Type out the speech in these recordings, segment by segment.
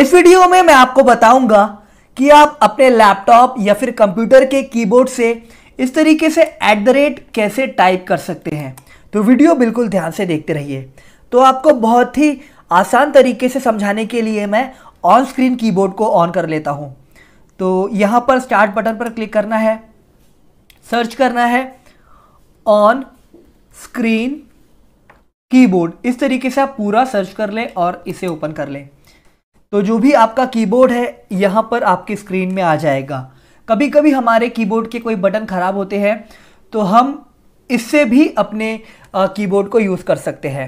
इस वीडियो में मैं आपको बताऊंगा कि आप अपने लैपटॉप या फिर कंप्यूटर के कीबोर्ड से इस तरीके से एट द रेट कैसे टाइप कर सकते हैं तो वीडियो बिल्कुल ध्यान से देखते रहिए तो आपको बहुत ही आसान तरीके से समझाने के लिए मैं ऑन स्क्रीन कीबोर्ड को ऑन कर लेता हूँ तो यहाँ पर स्टार्ट बटन पर क्लिक करना है सर्च करना है ऑन स्क्रीन कीबोर्ड इस तरीके से आप पूरा सर्च कर लें और इसे ओपन कर लें तो जो भी आपका कीबोर्ड है यहाँ पर आपके स्क्रीन में आ जाएगा कभी कभी हमारे कीबोर्ड के कोई बटन ख़राब होते हैं तो हम इससे भी अपने कीबोर्ड को यूज़ कर सकते हैं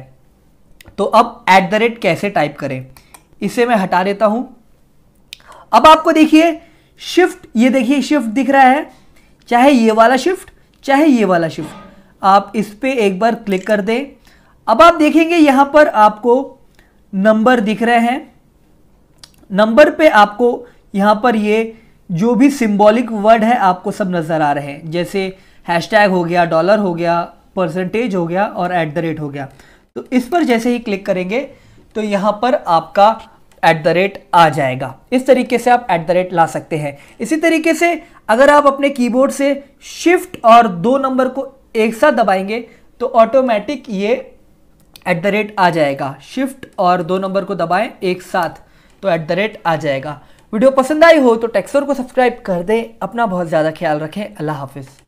तो अब एट द रेट कैसे टाइप करें इसे मैं हटा देता हूँ अब आपको देखिए शिफ्ट ये देखिए शिफ्ट दिख रहा है चाहे ये वाला शिफ्ट चाहे ये वाला शिफ्ट आप इस पर एक बार क्लिक कर दें अब आप देखेंगे यहाँ पर आपको नंबर दिख रहे हैं नंबर पे आपको यहाँ पर ये जो भी सिंबॉलिक वर्ड है आपको सब नज़र आ रहे हैं जैसे हैशटैग हो गया डॉलर हो गया परसेंटेज हो गया और एट द रेट हो गया तो इस पर जैसे ही क्लिक करेंगे तो यहाँ पर आपका एट द रेट आ जाएगा इस तरीके से आप एट द रेट ला सकते हैं इसी तरीके से अगर आप अपने कीबोर्ड से शिफ्ट और दो नंबर को एक साथ दबाएंगे तो ऑटोमेटिक ये एट द रेट आ जाएगा शिफ्ट और दो नंबर को दबाएं एक साथ तो एट द रेट आ जाएगा वीडियो पसंद आई हो तो टेक्सोर को सब्सक्राइब कर दें अपना बहुत ज़्यादा ख्याल रखें अल्लाह हाफिज़